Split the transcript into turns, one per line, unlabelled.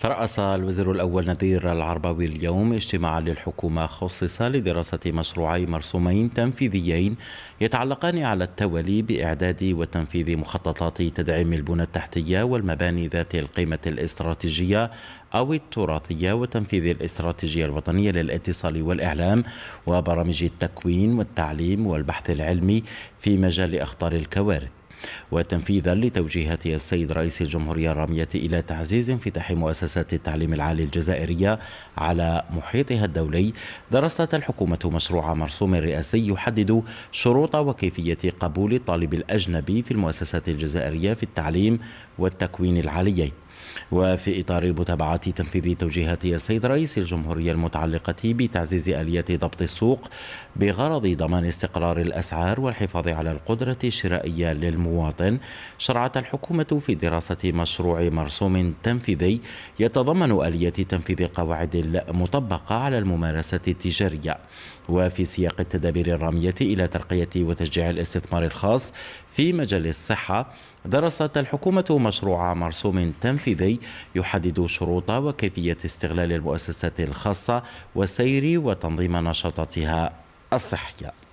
ترأس الوزير الأول نذير العرباوي اليوم اجتماعا للحكومة خصص لدراسة مشروعي مرسومين تنفيذيين يتعلقان على التوالي بإعداد وتنفيذ مخططات تدعيم البنى التحتية والمباني ذات القيمة الاستراتيجية أو التراثية وتنفيذ الاستراتيجية الوطنية للاتصال والإعلام وبرامج التكوين والتعليم والبحث العلمي في مجال أخطار الكوارث وتنفيذا لتوجيهات السيد رئيس الجمهورية الرامية إلى تعزيز انفتاح مؤسسات التعليم العالي الجزائرية على محيطها الدولي درست الحكومة مشروع مرسوم رئاسي يحدد شروط وكيفية قبول الطالب الأجنبي في المؤسسات الجزائرية في التعليم والتكوين العاليين وفي إطار متابعة تنفيذ توجيهات السيد رئيس الجمهورية المتعلقة بتعزيز آليات ضبط السوق بغرض ضمان استقرار الأسعار والحفاظ على القدرة الشرائية للمواطن شرعت الحكومة في دراسة مشروع مرسوم تنفيذي يتضمن آليات تنفيذ القواعد المطبقة على الممارسة التجارية وفي سياق التدابير الرامية إلى ترقية وتشجيع الاستثمار الخاص في مجال الصحة درست الحكومة مشروع مرسوم تنفيذي التنفيذي يحدد شروط وكيفية استغلال المؤسسات الخاصة وسير وتنظيم نشاطاتها الصحية